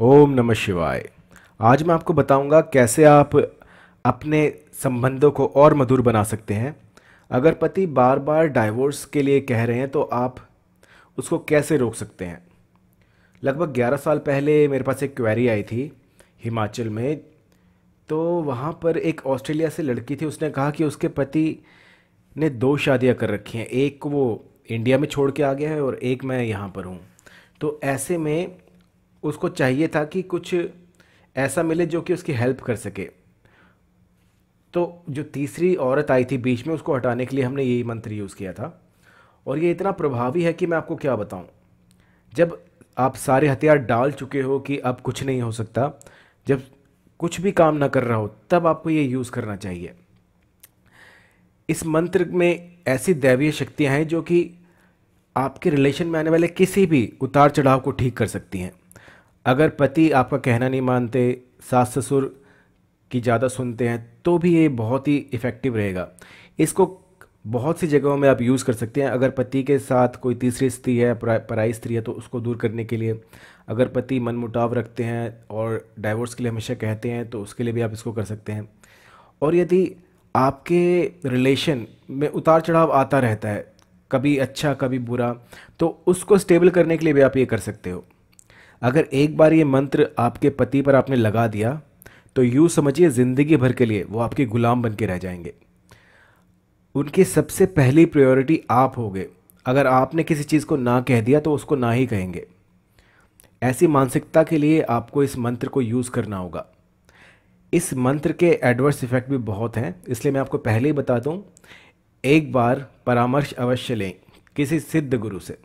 ओम नमः शिवाय आज मैं आपको बताऊंगा कैसे आप अपने संबंधों को और मधुर बना सकते हैं अगर पति बार बार डाइवोर्स के लिए कह रहे हैं तो आप उसको कैसे रोक सकते हैं लगभग 11 साल पहले मेरे पास एक क्वेरी आई थी हिमाचल में तो वहाँ पर एक ऑस्ट्रेलिया से लड़की थी उसने कहा कि उसके पति ने दो शादियाँ कर रखी हैं एक वो इंडिया में छोड़ के आ गया है और एक मैं यहाँ पर हूँ तो ऐसे में उसको चाहिए था कि कुछ ऐसा मिले जो कि उसकी हेल्प कर सके तो जो तीसरी औरत आई थी बीच में उसको हटाने के लिए हमने यही मंत्र यूज़ किया था और ये इतना प्रभावी है कि मैं आपको क्या बताऊं जब आप सारे हथियार डाल चुके हो कि अब कुछ नहीं हो सकता जब कुछ भी काम ना कर रहा हो तब आपको ये यूज़ करना चाहिए इस मंत्र में ऐसी दैवीय शक्तियाँ हैं जो कि आपके रिलेशन में आने वाले किसी भी उतार चढ़ाव को ठीक कर सकती हैं अगर पति आपका कहना नहीं मानते सास ससुर की ज़्यादा सुनते हैं तो भी ये बहुत ही इफ़ेक्टिव रहेगा इसको बहुत सी जगहों में आप यूज़ कर सकते हैं अगर पति के साथ कोई तीसरी स्त्री है पराई स्त्री है तो उसको दूर करने के लिए अगर पति मनमुटाव रखते हैं और डाइवोर्स के लिए हमेशा कहते हैं तो उसके लिए भी आप इसको कर सकते हैं और यदि आपके रिलेशन में उतार चढ़ाव आता रहता है कभी अच्छा कभी बुरा तो उसको स्टेबल करने के लिए भी आप ये कर सकते हो अगर एक बार ये मंत्र आपके पति पर आपने लगा दिया तो यूँ समझिए ज़िंदगी भर के लिए वो आपके ग़ुलाम बन के रह जाएंगे उनकी सबसे पहली प्रायोरिटी आप हो गए अगर आपने किसी चीज़ को ना कह दिया तो उसको ना ही कहेंगे ऐसी मानसिकता के लिए आपको इस मंत्र को यूज़ करना होगा इस मंत्र के एडवर्स इफ़ेक्ट भी बहुत हैं इसलिए मैं आपको पहले ही बता दूं एक बार परामर्श अवश्य लें किसी सिद्ध गुरु से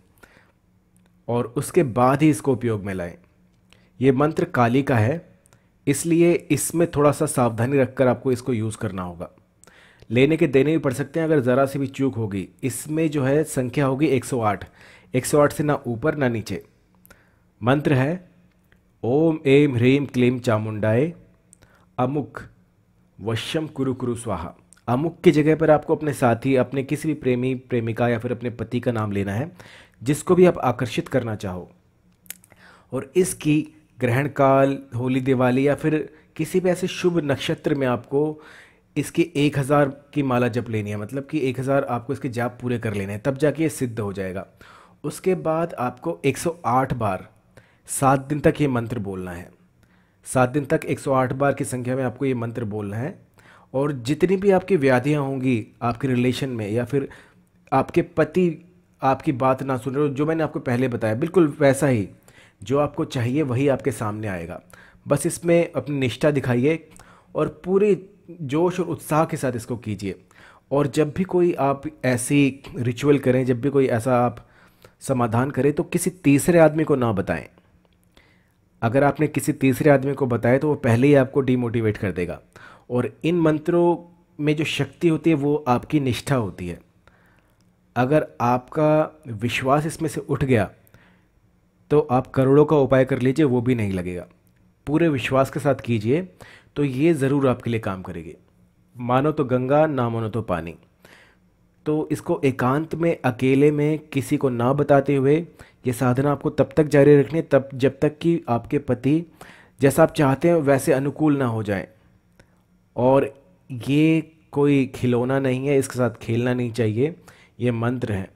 और उसके बाद ही इसको उपयोग में लाएं ये मंत्र काली का है इसलिए इसमें थोड़ा सा सावधानी रखकर आपको इसको यूज़ करना होगा लेने के देने भी पड़ सकते हैं अगर ज़रा सी भी चूक होगी इसमें जो है संख्या होगी 108 108 से ना ऊपर ना नीचे मंत्र है ओम एम ह्रीम क्लीम चामुंडाए अमुक वश्यम कुरु कुरु स्वाहा अमुक की जगह पर आपको अपने साथी अपने किसी भी प्रेमी प्रेमिका या फिर अपने पति का नाम लेना है जिसको भी आप आकर्षित करना चाहो और इसकी ग्रहण काल होली दिवाली या फिर किसी भी ऐसे शुभ नक्षत्र में आपको इसकी एक हज़ार की माला जप लेनी है मतलब कि एक हज़ार आपको इसके जाप पूरे कर लेने हैं तब जाके ये सिद्ध हो जाएगा उसके बाद आपको 108 बार सात दिन तक ये मंत्र बोलना है सात दिन तक 108 बार की संख्या में आपको ये मंत्र बोलना है और जितनी भी आपकी व्याधियाँ होंगी आपके रिलेशन में या फिर आपके पति आपकी बात ना सुन रहे हो जो मैंने आपको पहले बताया बिल्कुल वैसा ही जो आपको चाहिए वही आपके सामने आएगा बस इसमें अपनी निष्ठा दिखाइए और पूरे जोश और उत्साह के साथ इसको कीजिए और जब भी कोई आप ऐसी रिचुअल करें जब भी कोई ऐसा आप समाधान करें तो किसी तीसरे आदमी को ना बताएं अगर आपने किसी तीसरे आदमी को बताया तो वो पहले ही आपको डीमोटिवेट कर देगा और इन मंत्रों में जो शक्ति होती है वो आपकी निष्ठा होती है अगर आपका विश्वास इसमें से उठ गया तो आप करोड़ों का उपाय कर लीजिए वो भी नहीं लगेगा पूरे विश्वास के साथ कीजिए तो ये ज़रूर आपके लिए काम करेगी मानो तो गंगा ना मानो तो पानी तो इसको एकांत में अकेले में किसी को ना बताते हुए ये साधना आपको तब तक जारी रखनी है तब जब तक कि आपके पति जैसा आप चाहते हैं वैसे अनुकूल ना हो जाए और ये कोई खिलौना नहीं है इसके साथ खेलना नहीं चाहिए ये मंत्र हैं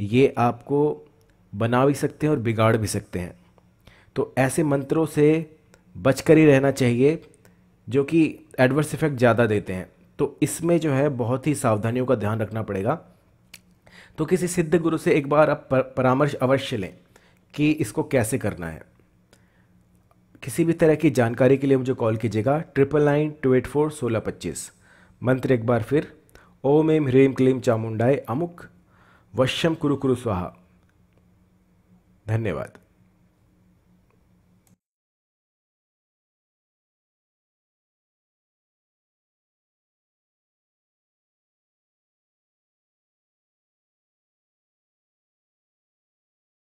ये आपको बना भी सकते हैं और बिगाड़ भी सकते हैं तो ऐसे मंत्रों से बच कर ही रहना चाहिए जो कि एडवर्स इफ़ेक्ट ज़्यादा देते हैं तो इसमें जो है बहुत ही सावधानियों का ध्यान रखना पड़ेगा तो किसी सिद्ध गुरु से एक बार आप परामर्श अवश्य लें कि इसको कैसे करना है किसी भी तरह की जानकारी के लिए मुझे कॉल कीजिएगा triple nine two eight four सोलह पच्चीस मंत्र एक बार फिर ओम ऐं ह्रीं क्लीं चामुंडाय अमुक वश्यम कुरु कुरु स्वाहा धन्यवाद